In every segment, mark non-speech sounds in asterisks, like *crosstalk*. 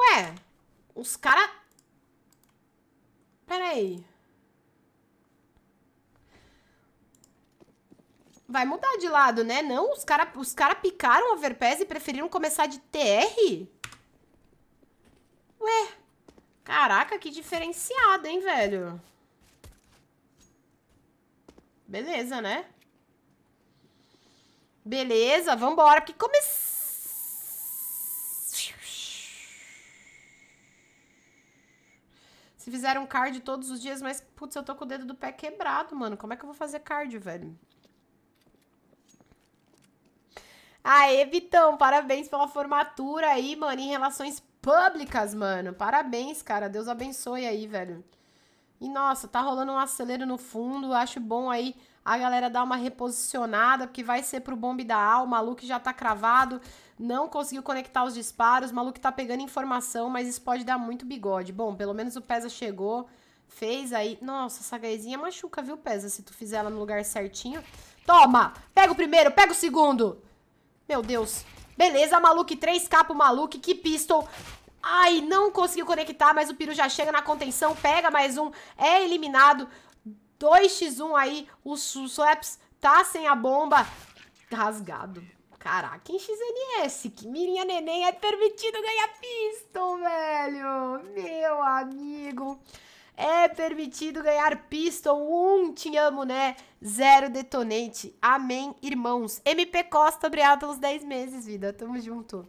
Ué, os caras... Peraí. Vai mudar de lado, né? Não, os caras os cara picaram overpass e preferiram começar de TR? Ué, caraca, que diferenciado, hein, velho? Beleza, né? Beleza, vambora, porque começou fizeram cardio card todos os dias, mas, putz, eu tô com o dedo do pé quebrado, mano. Como é que eu vou fazer card, velho? Aê, Vitão, parabéns pela formatura aí, mano, em relações públicas, mano. Parabéns, cara. Deus abençoe aí, velho. E nossa, tá rolando um acelero no fundo. Acho bom aí a galera dá uma reposicionada, porque vai ser pro bombe da A, o Maluco já tá cravado, não conseguiu conectar os disparos, o Maluco tá pegando informação, mas isso pode dar muito bigode. Bom, pelo menos o Pesa chegou, fez aí... Nossa, essa gaizinha machuca, viu, Pesa? Se tu fizer ela no lugar certinho... Toma! Pega o primeiro, pega o segundo! Meu Deus. Beleza, Maluco, 3k pro Maluco, que pistol... Ai, não conseguiu conectar, mas o Piru já chega na contenção, pega mais um, é eliminado. 2x1 aí, o Swaps tá sem a bomba. Rasgado. Caraca, em XNS, que mirinha neném é permitido ganhar pistol, velho. Meu amigo. É permitido ganhar pistol, Um, te amo, né? Zero detonante. Amém, irmãos. MP Costa, obrigado pelos 10 meses, vida. Tamo junto.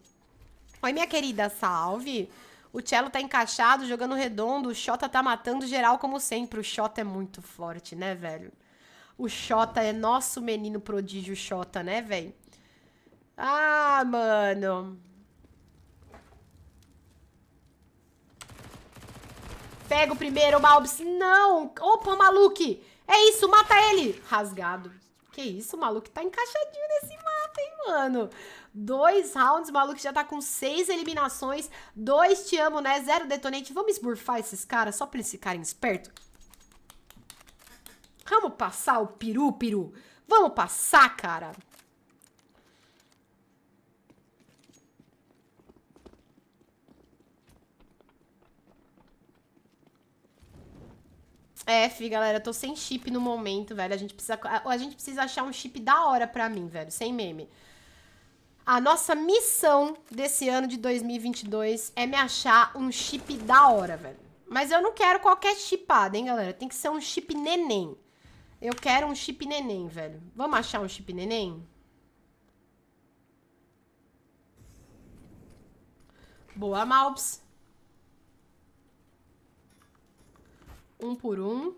Oi, minha querida, salve. Salve. O cello tá encaixado, jogando redondo. O Xota tá matando geral como sempre. O Xota é muito forte, né, velho? O Xota é nosso menino prodígio, Xota, né, velho? Ah, mano. Pega o primeiro, Malbis. Não! Opa, Maluque! É isso, mata ele! Rasgado. Que isso, o Maluque tá encaixadinho nesse mapa, hein, mano? Dois rounds, o maluco já tá com seis eliminações. Dois te amo, né? Zero detonante. Vamos esburfar esses caras só pra eles ficarem espertos? Vamos passar o peru, peru. Vamos passar, cara. É, galera, eu tô sem chip no momento, velho. A gente precisa, a, a gente precisa achar um chip da hora pra mim, velho, sem meme. A nossa missão desse ano de 2022 é me achar um chip da hora, velho. Mas eu não quero qualquer chipada, hein, galera? Tem que ser um chip neném. Eu quero um chip neném, velho. Vamos achar um chip neném? Boa, Malps. Um por um.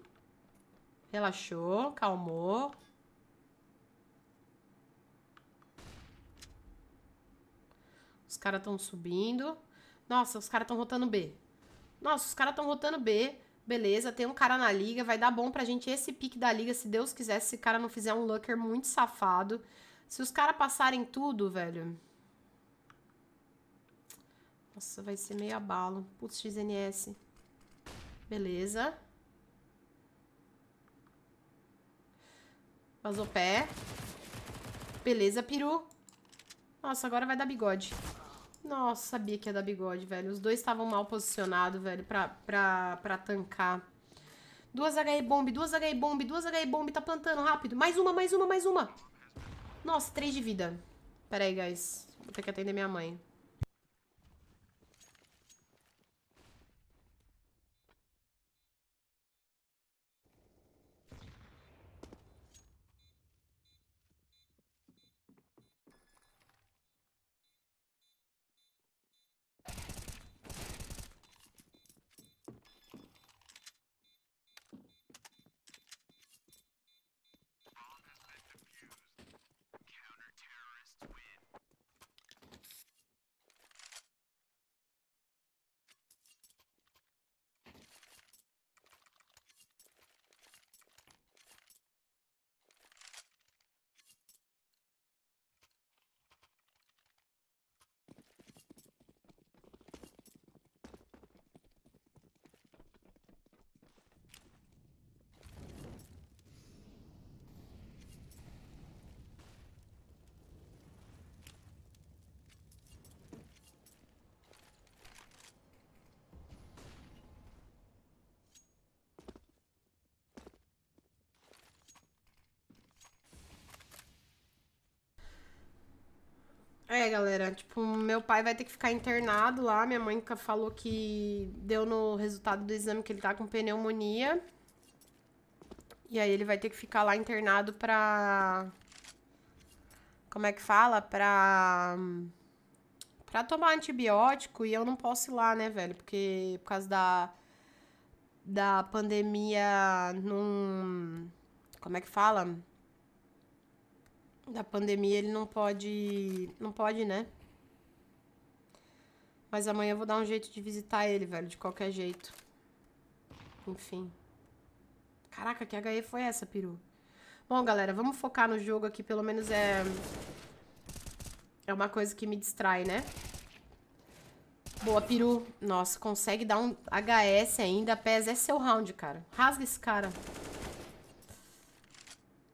Relaxou, calmou. Os caras estão subindo. Nossa, os caras estão rotando B. Nossa, os caras estão rotando B. Beleza, tem um cara na liga, vai dar bom pra gente esse pique da liga, se Deus quiser, se esse cara não fizer um looker muito safado. Se os caras passarem tudo, velho... Nossa, vai ser meio abalo. Putz, XNS. Beleza. Vazou pé. Beleza, peru. Nossa, agora vai dar bigode. Nossa, sabia que ia dar bigode, velho. Os dois estavam mal posicionados, velho, pra, pra, pra tancar. Duas HE bomb, duas HE bomb, duas HE bomb. Tá plantando, rápido. Mais uma, mais uma, mais uma. Nossa, três de vida. Pera aí, guys. Vou ter que atender minha mãe. É, galera, tipo, meu pai vai ter que ficar internado lá. Minha mãe falou que deu no resultado do exame que ele tá com pneumonia. E aí ele vai ter que ficar lá internado pra. Como é que fala? Pra. Pra tomar antibiótico. E eu não posso ir lá, né, velho? Porque por causa da. Da pandemia, não. Como é que fala? da pandemia, ele não pode. Não pode, né? Mas amanhã eu vou dar um jeito de visitar ele, velho, de qualquer jeito. Enfim. Caraca, que HE foi essa, peru? Bom, galera, vamos focar no jogo aqui, pelo menos é... É uma coisa que me distrai, né? Boa, peru. Nossa, consegue dar um HS ainda. Pés, é seu round, cara. Rasga esse cara.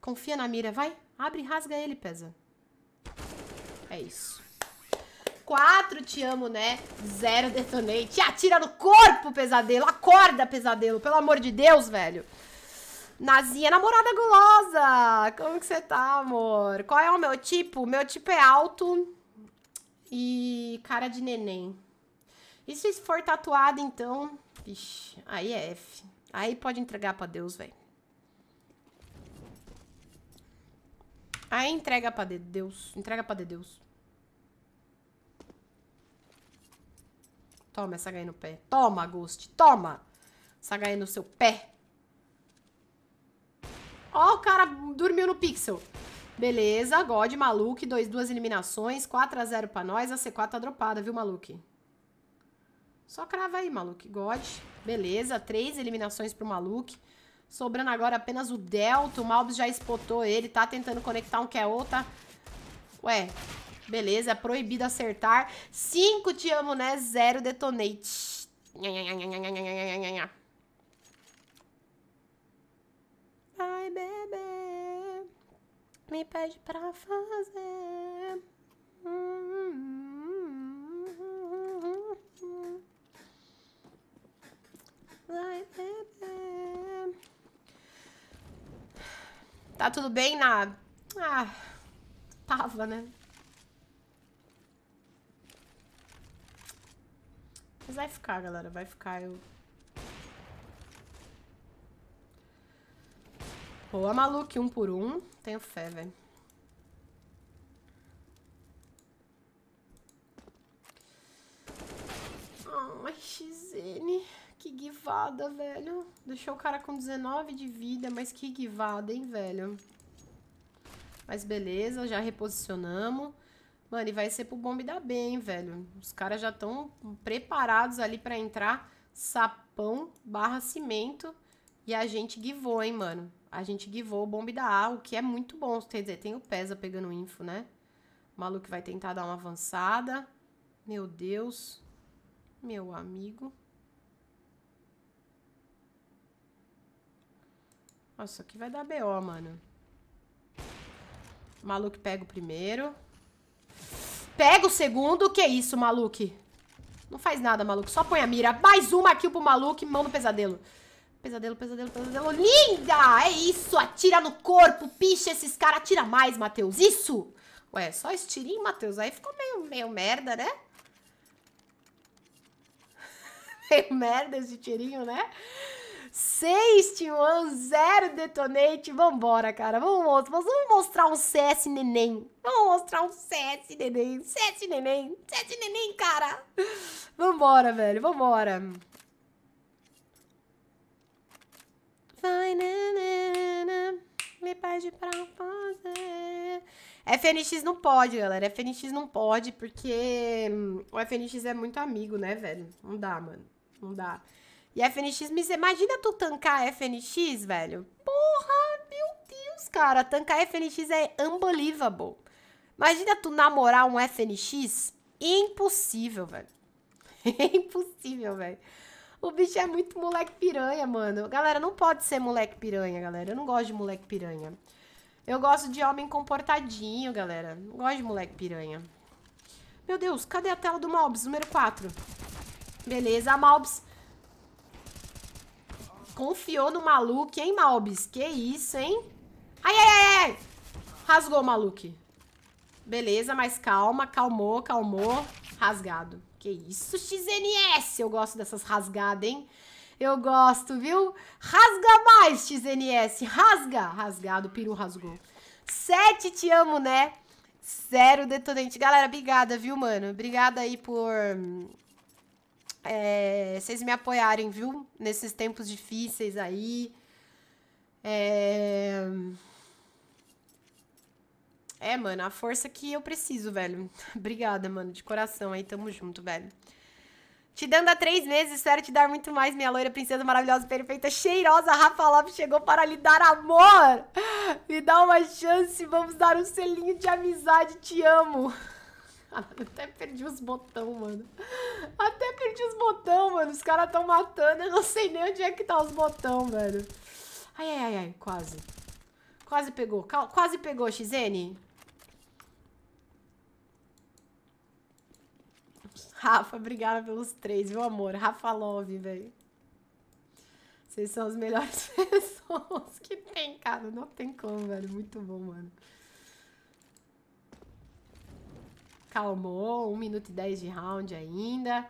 Confia na mira, vai. Abre e rasga ele, pesa. É isso. Quatro, te amo, né? Zero, detonei. Te atira no corpo, pesadelo. Acorda, pesadelo. Pelo amor de Deus, velho. Nazinha, namorada gulosa. Como que você tá, amor? Qual é o meu tipo? Meu tipo é alto e cara de neném. E se for tatuado, então... Ixi, aí é F. Aí pode entregar pra Deus, velho. Aí entrega pra Deus. Entrega pra Deus. Toma essa HE no pé. Toma, Ghost. Toma. Essa HE no seu pé. Ó, o cara dormiu no pixel. Beleza, God, Maluque, dois, duas eliminações, 4x0 pra nós, a C4 tá dropada, viu, Maluque? Só crava aí, Maluque, God. Beleza, três eliminações pro Maluque. Sobrando agora apenas o Delta. O Malbis já espotou ele. Tá tentando conectar um que é outra. Ué, beleza. É proibido acertar. 5 te amo, né? Zero detonate. Ai, bebê. Me pede pra fazer. Vai, bebê. Tá tudo bem, na Ah, tava, né? Mas vai ficar, galera. Vai ficar. Eu... Boa, maluco. Um por um. Tenho fé, velho. Ai, XN. Que guivada, velho. Deixou o cara com 19 de vida, mas que guivada, hein, velho. Mas beleza, já reposicionamos. Mano, e vai ser pro bombe da B, hein, velho. Os caras já estão preparados ali pra entrar sapão barra cimento. E a gente guivou, hein, mano. A gente guivou o bombe da A, o que é muito bom. Quer dizer, tem o Pesa pegando info, né? O maluco vai tentar dar uma avançada. Meu Deus. Meu amigo. Nossa, aqui vai dar BO, mano. Maluco pega o primeiro. Pega o segundo. Que isso, maluco? Não faz nada, maluco. Só põe a mira. Mais uma aqui pro maluco. Mão do pesadelo. Pesadelo, pesadelo, pesadelo. Linda! É isso! Atira no corpo. Picha esses caras. Atira mais, Matheus. Isso! Ué, só estirinho, Matheus. Aí ficou meio, meio merda, né? *laughs* meio merda esse tirinho, né? 6 T1, 0 Detonate. Vambora, cara. Vamos, vamos mostrar um CS neném. Vamos mostrar um CS neném. CS neném. CS neném, cara. Vambora, velho. Vambora. Vai, nanana, né, né, né, Me pede pra fazer. FNX não pode, galera. FNX não pode porque hum, o FNX é muito amigo, né, velho? Não dá, mano. Não dá. E FNX, me... imagina tu tancar FNX, velho. Porra, meu Deus, cara. Tancar FNX é unbelievable. Imagina tu namorar um FNX. Impossível, velho. *laughs* impossível, velho. O bicho é muito moleque piranha, mano. Galera, não pode ser moleque piranha, galera. Eu não gosto de moleque piranha. Eu gosto de homem comportadinho, galera. Não gosto de moleque piranha. Meu Deus, cadê a tela do Mobs Número 4. Beleza, Mobs. Confiou no maluco, hein, Malbis? Que isso, hein? Ai, ai, ai, ai! Rasgou maluco. Beleza, mas calma. Calmou, calmou. Rasgado. Que isso, XNS! Eu gosto dessas rasgadas, hein? Eu gosto, viu? Rasga mais, XNS. Rasga. Rasgado, o peru rasgou. Sete, te amo, né? Zero detonante. Galera, obrigada, viu, mano? Obrigada aí por é, vocês me apoiarem, viu? Nesses tempos difíceis aí. É... é, mano, a força que eu preciso, velho. *laughs* Obrigada, mano, de coração aí. Tamo junto, velho. Te dando há três meses, espero te dar muito mais, minha loira, princesa maravilhosa, perfeita, cheirosa. Rafa Love chegou para lhe dar amor. Me dá uma chance, vamos dar um selinho de amizade. Te amo. *laughs* até perdi os botão, mano. Até perdi os botão, mano. Os caras tão matando, eu não sei nem onde é que tá os botão, velho. Ai, ai, ai, ai, quase. Quase pegou, quase pegou, XN. Rafa, obrigada pelos três, meu amor. Rafa Love, velho. Vocês são as melhores *laughs* pessoas que tem, cara. Não tem como, velho. Muito bom, mano. calmou, 1 minuto e 10 de round ainda.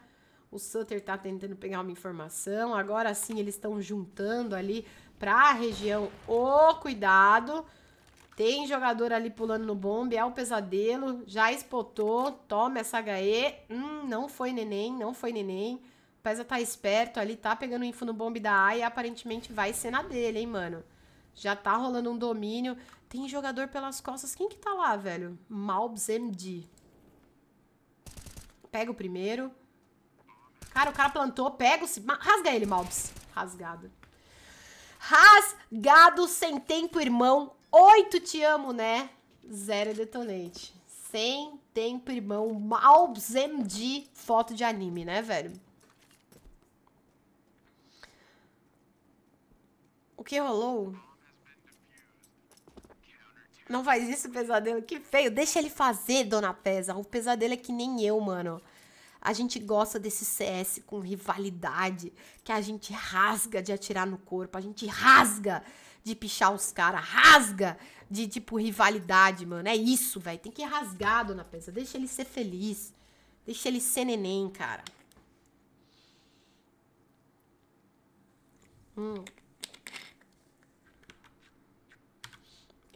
O Sutter tá tentando pegar uma informação. Agora sim, eles estão juntando ali para a região. Ô, oh, cuidado! Tem jogador ali pulando no bombe, é o pesadelo, já espotou, toma essa HE. Hum, não foi neném, não foi neném. O Pesa tá esperto ali, tá pegando info no bombe da A e aparentemente vai ser na dele, hein, mano. Já tá rolando um domínio. Tem jogador pelas costas. Quem que tá lá, velho? Malbs MD. Pega o primeiro. Cara, o cara plantou, pega o... Rasga ele, Malbs. Rasgado. Rasgado, sem tempo, irmão. Oito, te amo, né? Zero é detonante. Sem tempo, irmão. Malbs MD, foto de anime, né, velho? O que rolou? Não faz isso, pesadelo. Que feio. Deixa ele fazer, dona Pesa. O pesadelo é que nem eu, mano. A gente gosta desse CS com rivalidade, que a gente rasga de atirar no corpo, a gente rasga de pichar os caras, rasga de, tipo, rivalidade, mano. É isso, velho. Tem que rasgar, rasgado pesa. Deixa ele ser feliz. Deixa ele ser neném, cara. Hum.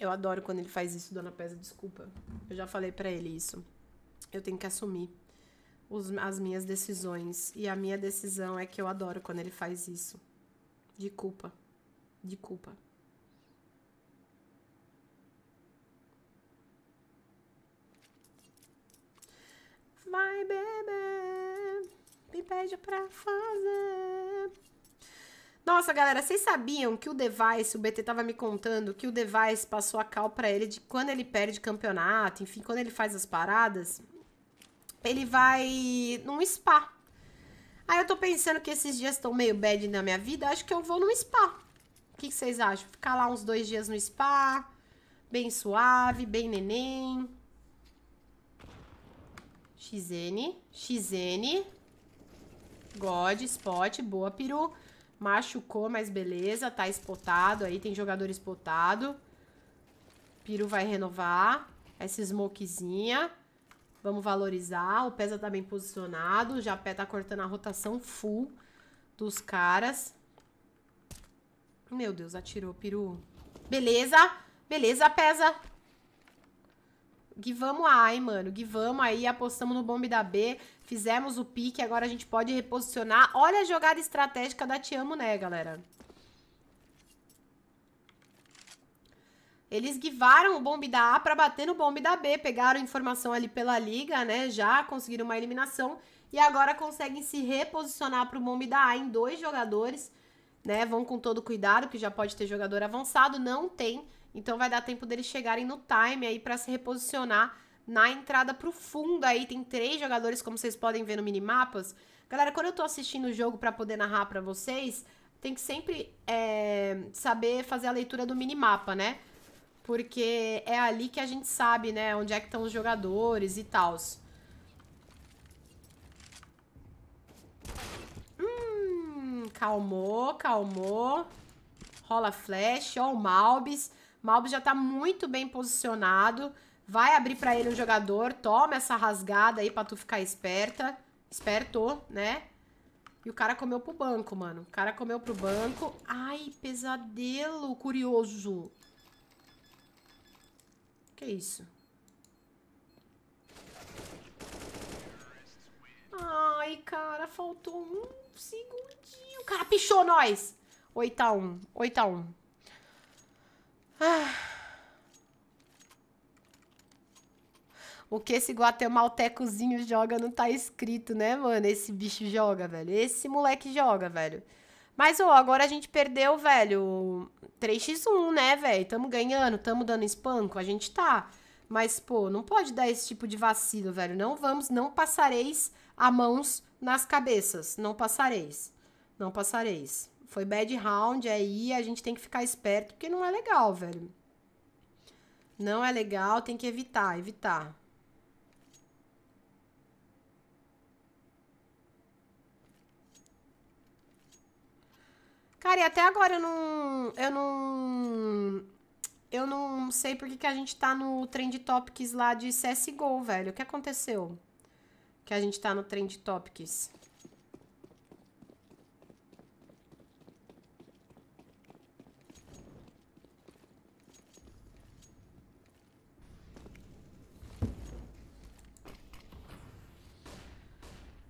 Eu adoro quando ele faz isso, Dona Pesa, desculpa. Eu já falei para ele isso. Eu tenho que assumir os, as minhas decisões. E a minha decisão é que eu adoro quando ele faz isso. De culpa. De culpa. Vai, bebê, me pede pra fazer. Nossa, galera, vocês sabiam que o Device, o BT tava me contando que o Device passou a cal para ele de quando ele perde campeonato, enfim, quando ele faz as paradas, ele vai num spa. Aí eu tô pensando que esses dias estão meio bad na minha vida, acho que eu vou num spa. O que, que vocês acham? Ficar lá uns dois dias no spa, bem suave, bem neném. XN, XN, God, Spot, boa, peru. Machucou, mas beleza. Tá spotado aí. Tem jogador spotado. Piru vai renovar. Essa smokezinha. Vamos valorizar. O Pesa tá bem posicionado. O Japé tá cortando a rotação full dos caras. Meu Deus, atirou, Piru. Beleza. Beleza, Pesa. A, aí, mano. Guivamos aí, apostamos no bombe da B. Fizemos o pique, agora a gente pode reposicionar. Olha a jogada estratégica da Te Amo, né, galera? Eles guivaram o bombe da A para bater no bombe da B, pegaram informação ali pela liga, né? Já conseguiram uma eliminação e agora conseguem se reposicionar para o bombe da A em dois jogadores, né? Vão com todo cuidado, que já pode ter jogador avançado, não tem, então vai dar tempo deles chegarem no time aí para se reposicionar na entrada profunda aí tem três jogadores, como vocês podem ver no minimapas. Galera, quando eu tô assistindo o jogo para poder narrar para vocês, tem que sempre é, saber fazer a leitura do minimapa, né? Porque é ali que a gente sabe, né, onde é que estão os jogadores e tal. Hum, calmou, calmou. Rola flash, ó o Malbis. Malbis já tá muito bem posicionado. Vai abrir para ele um jogador. Toma essa rasgada aí pra tu ficar esperta. Esperto, né? E o cara comeu pro banco, mano. O cara comeu pro banco. Ai, pesadelo, curioso. Que isso? Ai, cara, faltou um segundinho. O cara pichou nós. 8x1, 8x1. Ah... o que esse guatemaltecozinho joga não tá escrito, né, mano? Esse bicho joga, velho. Esse moleque joga, velho. Mas, ô, agora a gente perdeu, velho, 3x1, né, velho? Tamo ganhando, tamo dando espanco, a gente tá. Mas, pô, não pode dar esse tipo de vacilo, velho. Não vamos, não passareis a mãos nas cabeças. Não passareis. Não passareis. Foi bad round é aí, a gente tem que ficar esperto, porque não é legal, velho. Não é legal, tem que evitar, evitar. Cara, e até agora eu não. Eu não. Eu não sei por que, que a gente tá no Trend Topics lá de CSGO, velho. O que aconteceu? Que a gente tá no Trend Topics.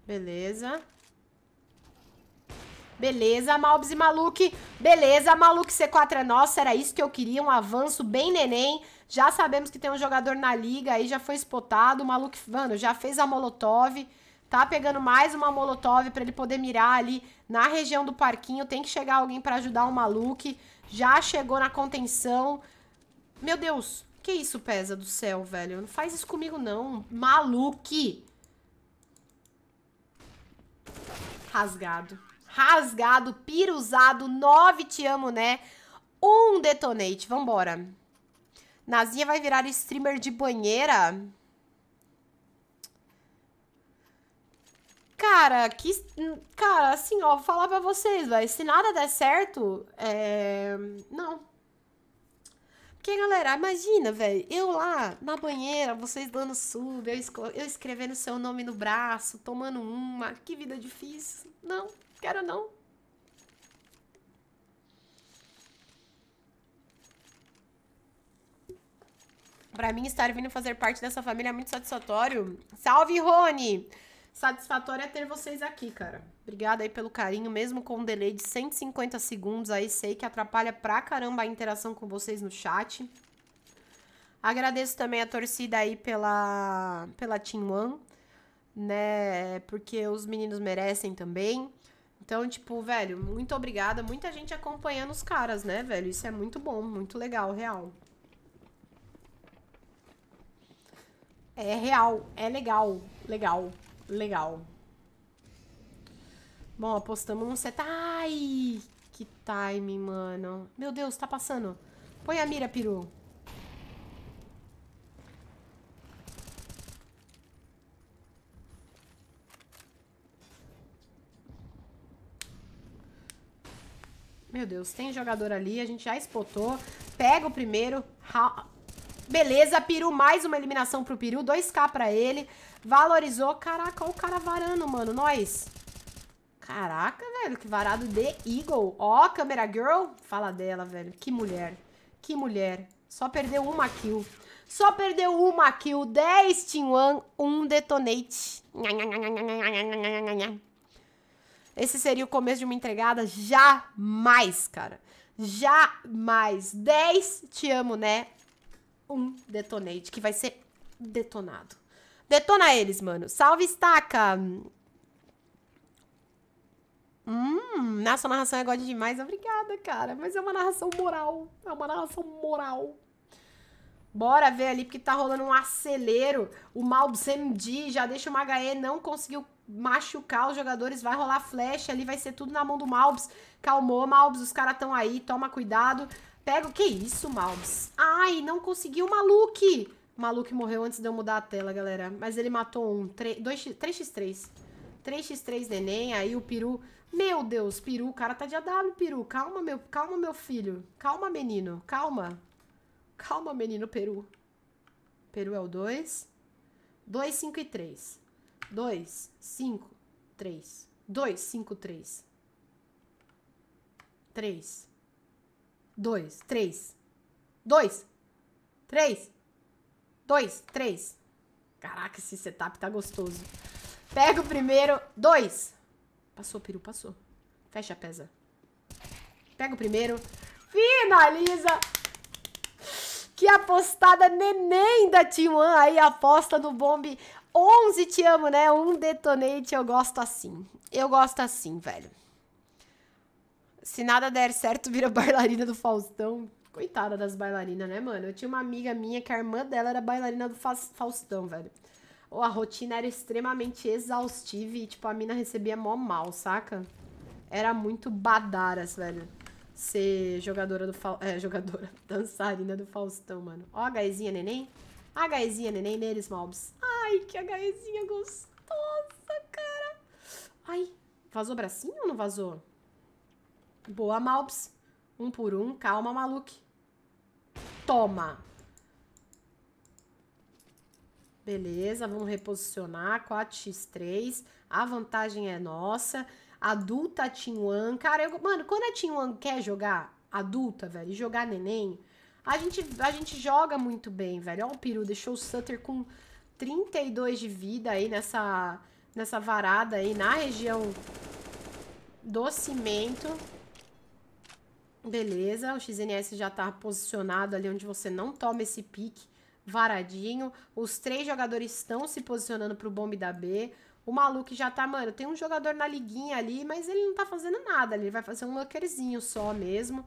Beleza. Beleza, Malbs e Maluque. Beleza, Maluque C4 é nosso. Era isso que eu queria, um avanço bem neném. Já sabemos que tem um jogador na liga aí, já foi spotado. O Maluque, mano, já fez a Molotov. Tá pegando mais uma Molotov pra ele poder mirar ali na região do parquinho. Tem que chegar alguém pra ajudar o Maluque. Já chegou na contenção. Meu Deus, que isso, pesa do céu, velho? Não faz isso comigo, não. Maluque! Rasgado rasgado, piruzado, nove te amo, né? Um detonate, vambora. Nazinha vai virar streamer de banheira? Cara, que... Hum, cara, assim, ó, vou falar pra vocês, velho. Se nada der certo, é... Não. Porque, galera, imagina, velho, eu lá na banheira, vocês dando sub, eu, eu escrevendo seu nome no braço, tomando uma, que vida difícil. Não. Quero não. Pra mim, estar vindo fazer parte dessa família é muito satisfatório. Salve, Rony! Satisfatório é ter vocês aqui, cara. Obrigada aí pelo carinho, mesmo com um delay de 150 segundos aí, sei que atrapalha pra caramba a interação com vocês no chat. Agradeço também a torcida aí pela, pela Team One, né? Porque os meninos merecem também. Então, tipo, velho, muito obrigada. Muita gente acompanhando os caras, né, velho? Isso é muito bom, muito legal, real. É real, é legal, legal, legal. Bom, apostamos no set. Ai, que time, mano. Meu Deus, tá passando. Põe a mira, peru. Meu Deus, tem jogador ali, a gente já espotou. Pega o primeiro. Beleza, Peru, mais uma eliminação pro Peru. 2k pra ele. Valorizou. Caraca, olha o cara varando, mano. Nós. Caraca, velho, que varado de Eagle. Ó, câmera girl. Fala dela, velho. Que mulher. Que mulher. Só perdeu uma kill. Só perdeu uma kill. 10 Team 1, 1 um Detonate. Esse seria o começo de uma entregada? Jamais, cara. Jamais. 10 te amo, né? Um detonate, que vai ser detonado. Detona eles, mano. Salve, estaca! Hum, nossa, a narração é god demais. Obrigada, cara. Mas é uma narração moral. É uma narração moral. Bora ver ali, porque tá rolando um acelero. O do D já deixa uma HE, não conseguiu machucar os jogadores, vai rolar flash ali, vai ser tudo na mão do Malbs. Calmou, Malbs, os caras estão aí, toma cuidado. Pega o que isso, Malbs? Ai, não conseguiu o Maluk. O Maluk morreu antes de eu mudar a tela, galera. Mas ele matou um 3, 3x3. 3x3 neném, aí o Peru... Meu Deus, Peru, o cara tá de AW, Peru. Calma, meu, calma, meu filho. Calma, menino. Calma. Calma, menino Peru. Peru é o 2. 2, 5 e 3. 2, 5, 3. 2, 5, 3. 3. 2, 3. 2, 3. 2, 3. Caraca, esse setup tá gostoso. Pega o primeiro. 2. Passou, peru, passou. Fecha a pesa. Pega o primeiro. Finaliza. Que apostada neném da T1 aí, aposta no bombe. 11 te amo, né? Um detonate, eu gosto assim. Eu gosto assim, velho. Se nada der certo, vira bailarina do Faustão. Coitada das bailarinas, né, mano? Eu tinha uma amiga minha que a irmã dela era bailarina do Faustão, velho. Oh, a rotina era extremamente exaustiva e, tipo, a mina recebia mó mal, saca? Era muito badaras, velho. Ser jogadora do Faustão. É, jogadora. *laughs* Dançarina do Faustão, mano. Ó a gaizinha neném. A gaizinha neném neles, mobs. Ah, Ai, que HEzinha gostosa, cara. Ai, vazou bracinho ou não vazou? Boa, Malps. Um por um. Calma, maluque. Toma. Beleza, vamos reposicionar. 4x3. A vantagem é nossa. Adulta Team One. Cara, eu, mano, quando a Team One quer jogar adulta, velho, e jogar neném, a gente, a gente joga muito bem, velho. Ó o peru, deixou o Sutter com 32 de vida aí nessa, nessa varada aí na região do cimento. Beleza, o XNS já tá posicionado ali onde você não toma esse pique varadinho. Os três jogadores estão se posicionando pro bombe da B. O maluco já tá, mano, tem um jogador na liguinha ali, mas ele não tá fazendo nada. Ele vai fazer um lockerzinho só mesmo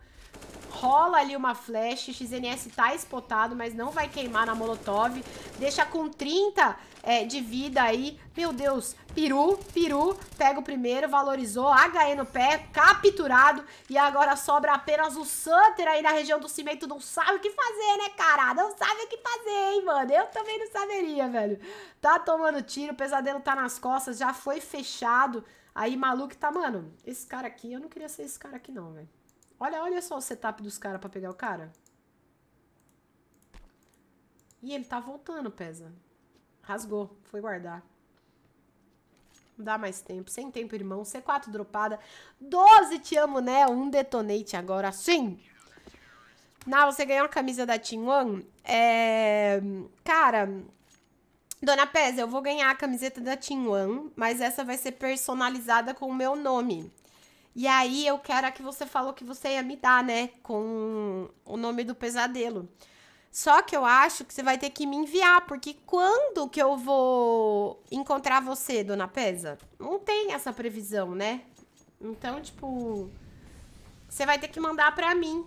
rola ali uma flash, XNS tá espotado, mas não vai queimar na Molotov, deixa com 30 é, de vida aí, meu Deus, Peru, Peru, pega o primeiro, valorizou, HE no pé, capturado, e agora sobra apenas o Sunter aí na região do cimento, não sabe o que fazer, né, cara, não sabe o que fazer, hein, mano, eu também não saberia, velho, tá tomando tiro, o pesadelo tá nas costas, já foi fechado, aí maluco tá, mano, esse cara aqui, eu não queria ser esse cara aqui não, velho. Olha, olha só o setup dos caras pra pegar o cara. E ele tá voltando, Pesa. Rasgou. Foi guardar. Não dá mais tempo. Sem tempo, irmão. C4 dropada. 12, te amo, né? Um detonate agora. Sim! Na, você ganhou a camisa da Team One? É... Cara... Dona Pesa, eu vou ganhar a camiseta da Team One, mas essa vai ser personalizada com o meu nome. E aí eu quero a que você falou que você ia me dar, né? Com o nome do pesadelo. Só que eu acho que você vai ter que me enviar, porque quando que eu vou encontrar você, dona Pesa? Não tem essa previsão, né? Então, tipo, você vai ter que mandar pra mim.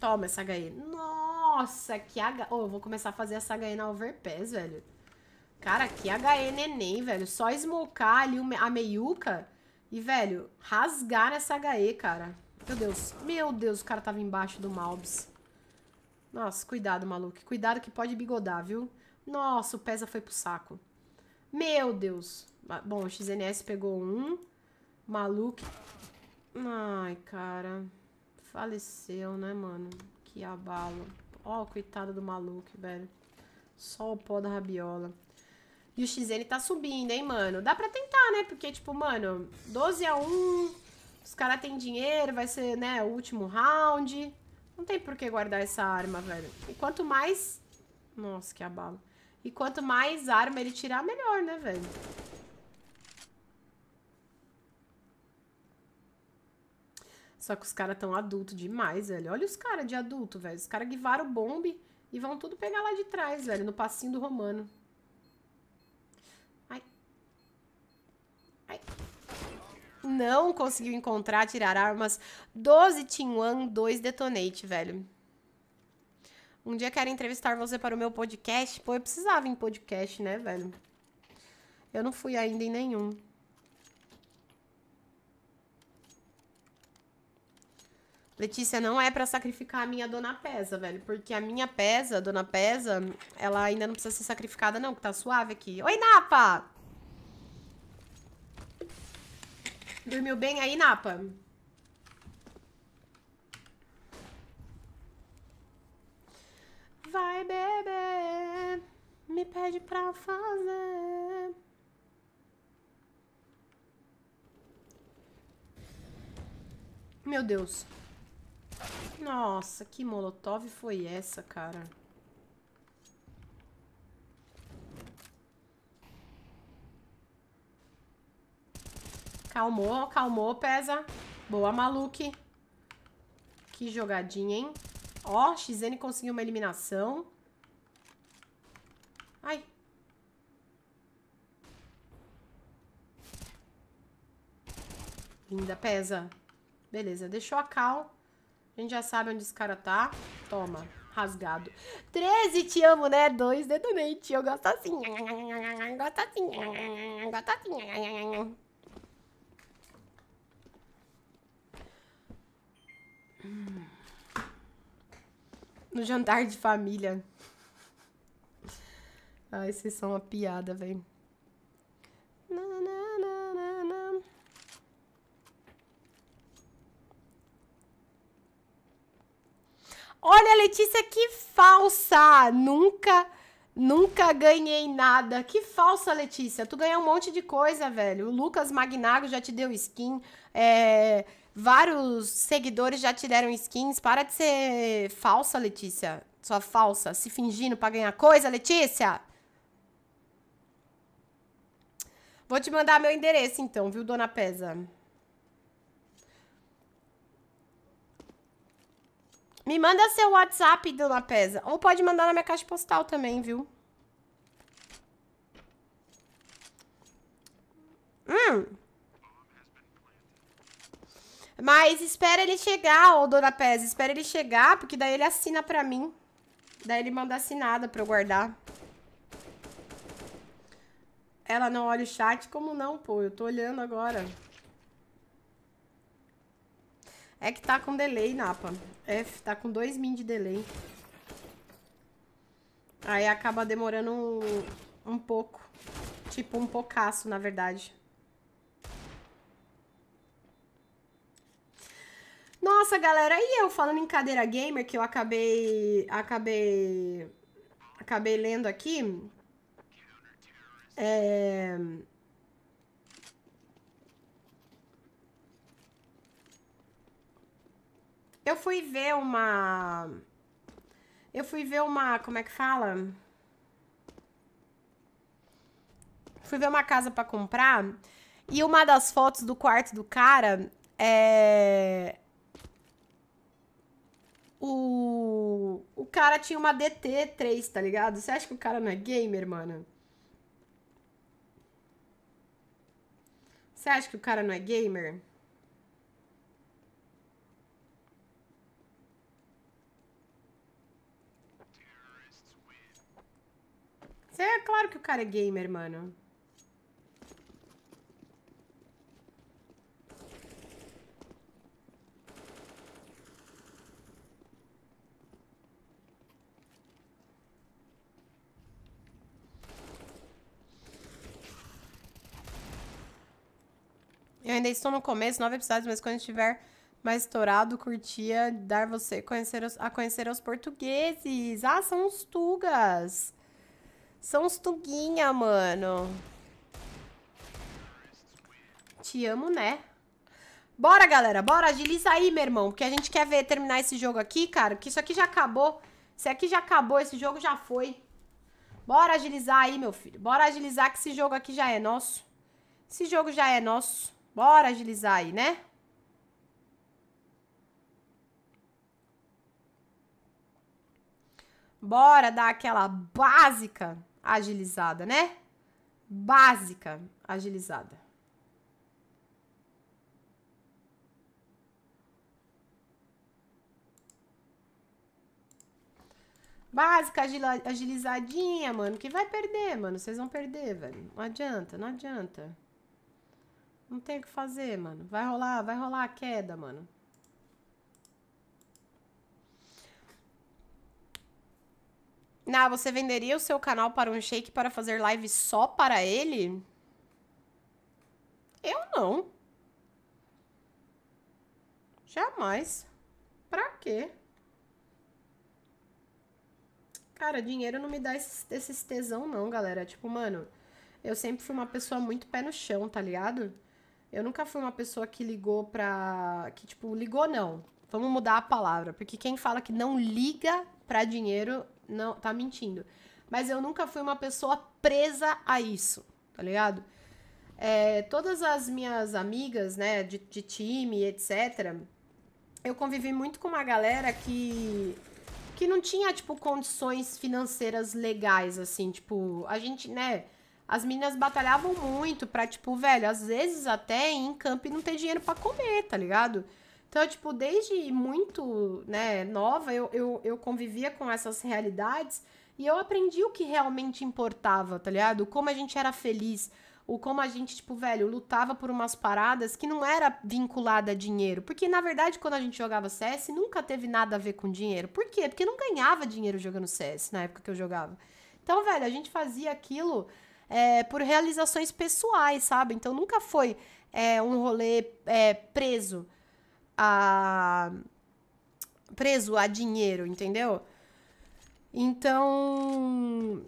Toma essa HE. Nossa, que H. Oh, eu vou começar a fazer essa HE na overpass, velho. Cara, que HE neném, velho. Só esmocar ali a meiuca e, velho, rasgar nessa HE, cara. Meu Deus. Meu Deus, o cara tava embaixo do Malbs. Nossa, cuidado, maluco. Cuidado que pode bigodar, viu? Nossa, o Pesa foi pro saco. Meu Deus. Bom, o XNS pegou um. Maluco. Ai, cara. Faleceu, né, mano? Que abalo. Ó, oh, coitado do maluco, velho. Só o pó da rabiola. E o XN tá subindo, hein, mano? Dá pra tentar, né? Porque, tipo, mano, 12 a 1, os caras têm dinheiro, vai ser, né, o último round. Não tem por que guardar essa arma, velho. E quanto mais... Nossa, que abalo. E quanto mais arma ele tirar, melhor, né, velho? Só que os caras tão adulto demais, velho. Olha os caras de adulto, velho. Os caras guivaram o bombe e vão tudo pegar lá de trás, velho. No passinho do romano. não conseguiu encontrar, tirar armas 12 Tinwan, 2 Detonate, velho. Um dia quero entrevistar você para o meu podcast. Pô, eu precisava em podcast, né, velho? Eu não fui ainda em nenhum. Letícia, não é para sacrificar a minha dona Pesa, velho. Porque a minha Pesa, dona Pesa, ela ainda não precisa ser sacrificada, não, que tá suave aqui. Oi, Napa! Dormiu bem aí, Napa? Vai, bebê, me pede pra fazer. Meu Deus. Nossa, que molotov foi essa, cara? Calmou, calmou, pesa. Boa, Maluque. Que jogadinha, hein? Ó, XN conseguiu uma eliminação. Ai. Linda, pesa. Beleza, deixou a cal. A gente já sabe onde esse cara tá. Toma, rasgado. 13, te amo, né? Dois detonate. Eu gosto assim. Gosto assim. Gosto assim. No jantar de família. Ai, vocês são uma piada, velho. Olha, Letícia, que falsa! Nunca, nunca ganhei nada. Que falsa, Letícia. Tu ganhou um monte de coisa, velho. O Lucas Magnago já te deu skin. É, Vários seguidores já te deram skins. Para de ser falsa, Letícia. Sua falsa. Se fingindo pra ganhar coisa, Letícia. Vou te mandar meu endereço, então, viu, dona Pesa? Me manda seu WhatsApp, dona Pesa. Ou pode mandar na minha caixa postal também, viu? Hum... Mas espera ele chegar, ô Dona Pez, espera ele chegar, porque daí ele assina pra mim. Daí ele manda assinada pra eu guardar. Ela não olha o chat? Como não, pô? Eu tô olhando agora. É que tá com delay, Napa. F, é, tá com dois min de delay. Aí acaba demorando um, um pouco. Tipo, um poucaço, na verdade. Nossa, galera, e eu falando em cadeira gamer que eu acabei acabei acabei lendo aqui. É... Eu fui ver uma eu fui ver uma, como é que fala? Fui ver uma casa para comprar e uma das fotos do quarto do cara é o, o cara tinha uma DT3, tá ligado? Você acha que o cara não é gamer, mano? Você acha que o cara não é gamer? É claro que o cara é gamer, mano. Eu ainda estou no começo, nove episódios, mas quando estiver mais estourado, curtia dar você conhecer os, a conhecer os portugueses. Ah, são os tugas. São os tuguinha, mano. Te amo, né? Bora, galera. Bora, agiliza aí, meu irmão. Porque a gente quer ver terminar esse jogo aqui, cara. Que isso aqui já acabou. Isso aqui já acabou. Esse jogo já foi. Bora agilizar aí, meu filho. Bora agilizar que esse jogo aqui já é nosso. Esse jogo já é nosso. Bora agilizar aí, né? Bora dar aquela básica agilizada, né? Básica agilizada. Básica, agilizadinha, mano. Que vai perder, mano. Vocês vão perder, velho. Não adianta, não adianta. Não tem o que fazer, mano. Vai rolar, vai rolar a queda, mano. Na, você venderia o seu canal para um shake para fazer live só para ele? Eu não. Jamais. Pra quê? Cara, dinheiro não me dá esses, esses tesão não, galera. Tipo, mano, eu sempre fui uma pessoa muito pé no chão, tá ligado? Eu nunca fui uma pessoa que ligou pra. que, tipo, ligou não. Vamos mudar a palavra. Porque quem fala que não liga pra dinheiro não tá mentindo. Mas eu nunca fui uma pessoa presa a isso, tá ligado? É, todas as minhas amigas, né, de, de time, etc., eu convivi muito com uma galera que que não tinha, tipo, condições financeiras legais, assim, tipo, a gente, né, as meninas batalhavam muito pra, tipo, velho, às vezes até em campo e não ter dinheiro para comer, tá ligado? Então, tipo, desde muito, né, nova, eu, eu, eu convivia com essas realidades e eu aprendi o que realmente importava, tá ligado? Como a gente era feliz, o como a gente, tipo, velho, lutava por umas paradas que não era vinculada a dinheiro. Porque, na verdade, quando a gente jogava CS, nunca teve nada a ver com dinheiro. Por quê? Porque não ganhava dinheiro jogando CS na época que eu jogava. Então, velho, a gente fazia aquilo é, por realizações pessoais, sabe? Então nunca foi é, um rolê é, preso a preso a dinheiro, entendeu? Então,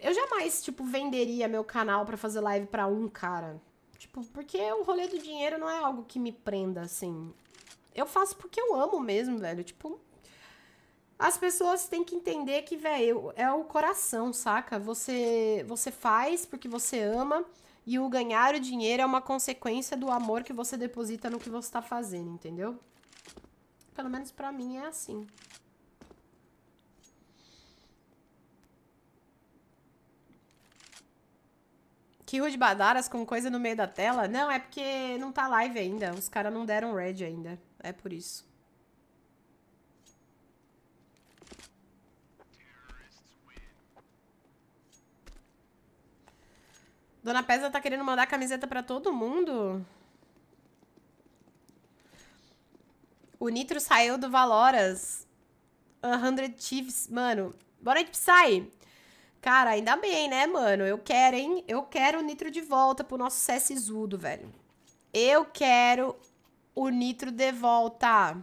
eu jamais, tipo, venderia meu canal para fazer live para um cara. Tipo, porque o rolê do dinheiro não é algo que me prenda, assim. Eu faço porque eu amo mesmo, velho. Tipo, as pessoas têm que entender que, velho, é o coração, saca? Você, você faz porque você ama e o ganhar o dinheiro é uma consequência do amor que você deposita no que você tá fazendo, entendeu? Pelo menos para mim é assim. Kill de Badaras com coisa no meio da tela? Não, é porque não tá live ainda. Os caras não deram red ainda. É por isso. Dona Pesa tá querendo mandar camiseta pra todo mundo? O Nitro saiu do Valoras. 100 Chiefs, mano. Bora noite, Psy. Cara, ainda bem, né, mano? Eu quero, hein? Eu quero o Nitro de volta pro nosso CSZudo, velho. Eu quero o Nitro de volta.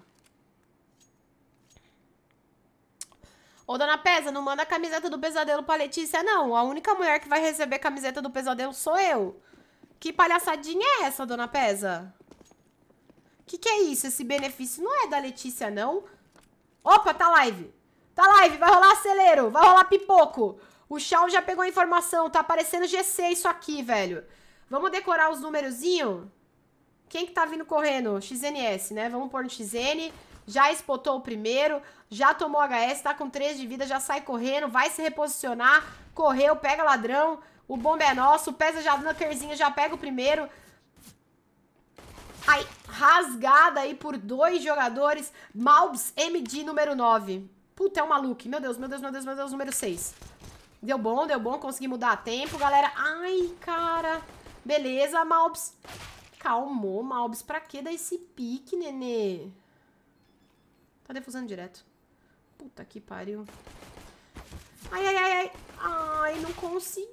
Ô, dona Pesa, não manda a camiseta do pesadelo pra Letícia, não. A única mulher que vai receber camiseta do pesadelo sou eu. Que palhaçadinha é essa, dona Pesa? Que que é isso? Esse benefício não é da Letícia, não. Opa, tá live. Tá live, vai rolar acelero, vai rolar pipoco. O Chão já pegou a informação, tá aparecendo GC isso aqui, velho. Vamos decorar os númerozinho? Quem que tá vindo correndo? XNS, né? Vamos pôr no XN já espotou o primeiro, já tomou HS, tá com 3 de vida, já sai correndo, vai se reposicionar, correu, pega ladrão, o bomba é nosso, Pesa já querzinha, já pega o primeiro. Aí, rasgada aí por dois jogadores, Malbs MD número 9. Puta, é um maluco, meu Deus, meu Deus, meu Deus, meu Deus, número 6. Deu bom, deu bom, consegui mudar a tempo, galera. Ai, cara, beleza, Malbs. Calmou, Malbs, pra que dar esse pique, nenê? Tá defusando direto. Puta que pariu. Ai, ai, ai, ai. Ai, não consegui.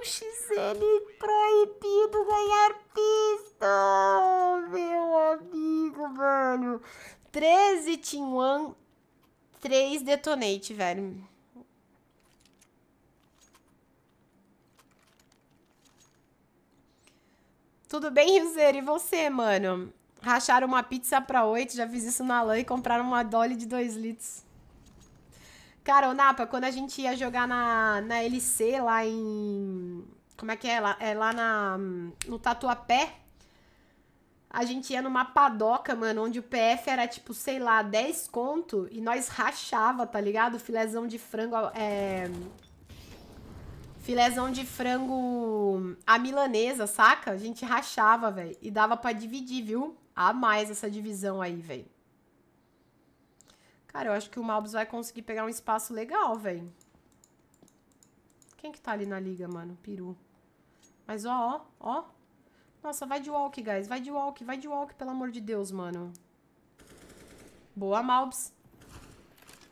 O XM proibido ganhar pista meu amigo, mano. 13 Team One, 3 Detonate, velho. Tudo bem, Rizeiro? E você, mano? racharam uma pizza pra oito, já fiz isso na LAN e compraram uma Dolly de dois litros. Cara, o Napa, quando a gente ia jogar na, na LC lá em. Como é que é? Lá, é lá na, no Tatuapé. A gente ia numa padoca, mano, onde o PF era tipo, sei lá, 10 conto e nós rachava, tá ligado? Filézão de frango. É, filézão de frango a milanesa, saca? A gente rachava, velho. E dava para dividir, viu? a mais essa divisão aí, velho. Cara, eu acho que o Malbus vai conseguir pegar um espaço legal, velho. Quem que tá ali na liga, mano? Peru. Mas ó, ó, ó. Nossa, vai de walk, guys. Vai de walk, vai de walk, pelo amor de Deus, mano. Boa, Malbs.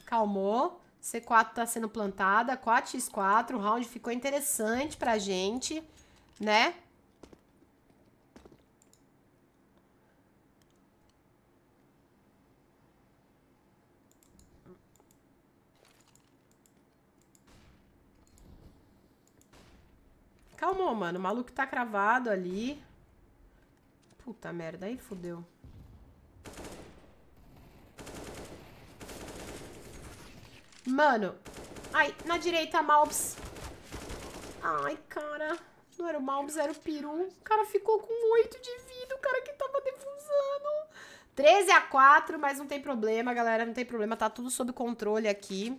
Calmou. C4 tá sendo plantada. 4x4. O round ficou interessante pra gente, né? Calmou, mano. O maluco tá cravado ali. Puta merda, aí fodeu. Mano. Ai, na direita, Malbs. Ai, cara. Não era o Malbs, era o Peru. O cara ficou com 8 de vida. O cara que tava defusando. 13 a 4, mas não tem problema, galera. Não tem problema. Tá tudo sob controle aqui.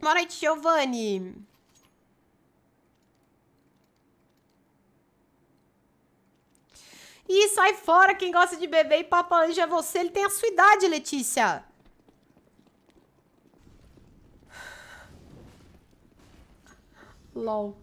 Boa noite, Giovanni. Ih, sai fora quem gosta de beber e Papa Anjo é você. Ele tem a sua idade, Letícia. LOL.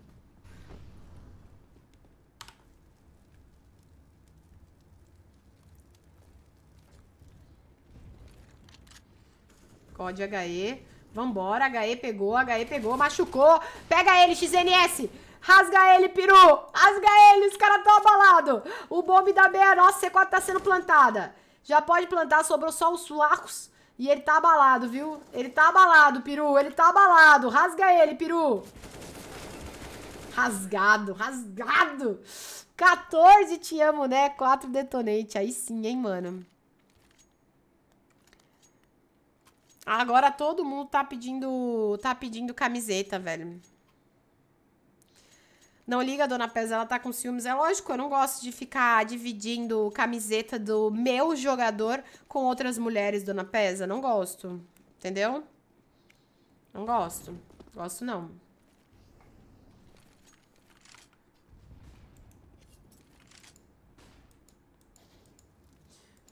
Code HE. Vambora, HE pegou, HE pegou, machucou. Pega ele, XNS. Rasga ele, peru! Rasga ele! Os caras tão abalados! O bombe da meia, nossa, C4 tá sendo plantada. Já pode plantar, sobrou só os arcos. E ele tá abalado, viu? Ele tá abalado, peru. Ele tá abalado. Rasga ele, peru. Rasgado, rasgado. 14, te amo, né? 4 detonante. Aí sim, hein, mano. Agora todo mundo tá pedindo, tá pedindo camiseta, velho. Não liga, dona Pés, ela tá com ciúmes. É lógico, eu não gosto de ficar dividindo camiseta do meu jogador com outras mulheres, dona Pesa. Não gosto. Entendeu? Não gosto. Gosto não.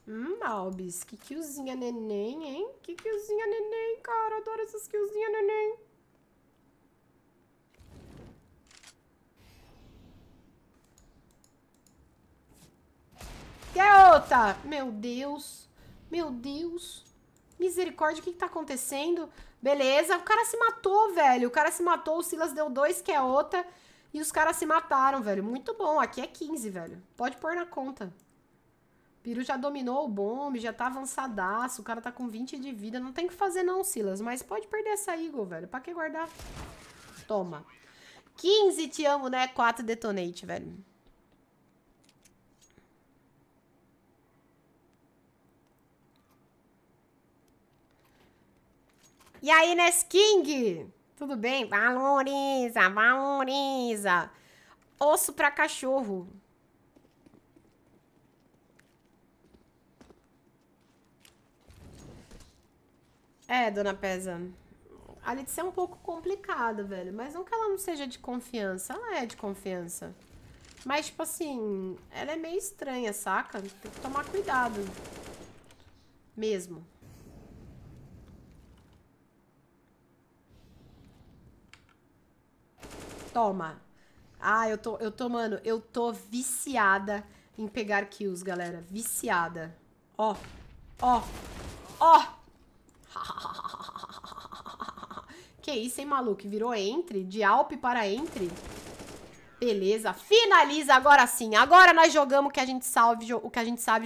Hum, Albis, que killzinha neném, hein? Que killzinha neném, cara. Adoro essas killzinhas neném. Que outra, Meu Deus. Meu Deus. Misericórdia, o que, que tá acontecendo? Beleza, o cara se matou, velho. O cara se matou, o Silas deu dois, que é outra. E os caras se mataram, velho. Muito bom, aqui é 15, velho. Pode pôr na conta. Piru já dominou o bombe, já tá avançadaço. O cara tá com 20 de vida. Não tem o que fazer não, Silas. Mas pode perder essa Eagle, velho. Pra que guardar? Toma. 15, te amo, né? 4 detonate, velho. E aí, Nesking? King? Tudo bem? Valoriza, valoriza. Osso pra cachorro. É, dona Pesa. A Letícia é um pouco complicada, velho. Mas não que ela não seja de confiança. Ela é de confiança. Mas, tipo assim, ela é meio estranha, saca? Tem que tomar cuidado. Mesmo. Toma. Ah, eu tô, eu tô, mano, eu tô viciada em pegar kills, galera. Viciada. Ó, ó, ó. *laughs* Que isso, hein, maluco? Virou entre? De Alpe para entre? Beleza. Finaliza agora sim. Agora nós jogamos o que a gente salve, o que a gente sabe.